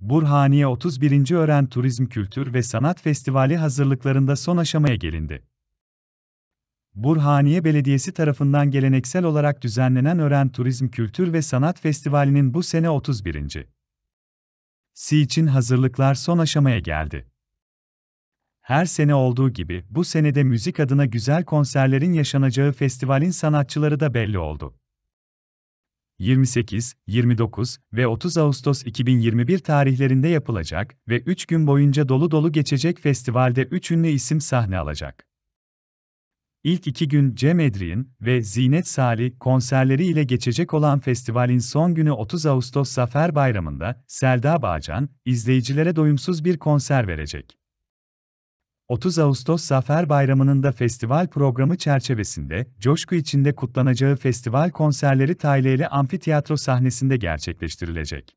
Burhaniye 31. Öğren Turizm Kültür ve Sanat Festivali hazırlıklarında son aşamaya gelindi. Burhaniye Belediyesi tarafından geleneksel olarak düzenlenen Öğren Turizm Kültür ve Sanat Festivali'nin bu sene 31. Si için hazırlıklar son aşamaya geldi. Her sene olduğu gibi bu senede müzik adına güzel konserlerin yaşanacağı festivalin sanatçıları da belli oldu. 28, 29 ve 30 Ağustos 2021 tarihlerinde yapılacak ve 3 gün boyunca dolu dolu geçecek festivalde 3 ünlü isim sahne alacak. İlk iki gün Cem Edri'nin ve Zinet Salih konserleri ile geçecek olan festivalin son günü 30 Ağustos Zafer Bayramı'nda Selda Bağcan, izleyicilere doyumsuz bir konser verecek. 30 Ağustos Zafer Bayramı'nın da festival programı çerçevesinde, coşku içinde kutlanacağı festival konserleri Tayleli Amfiteyatro sahnesinde gerçekleştirilecek.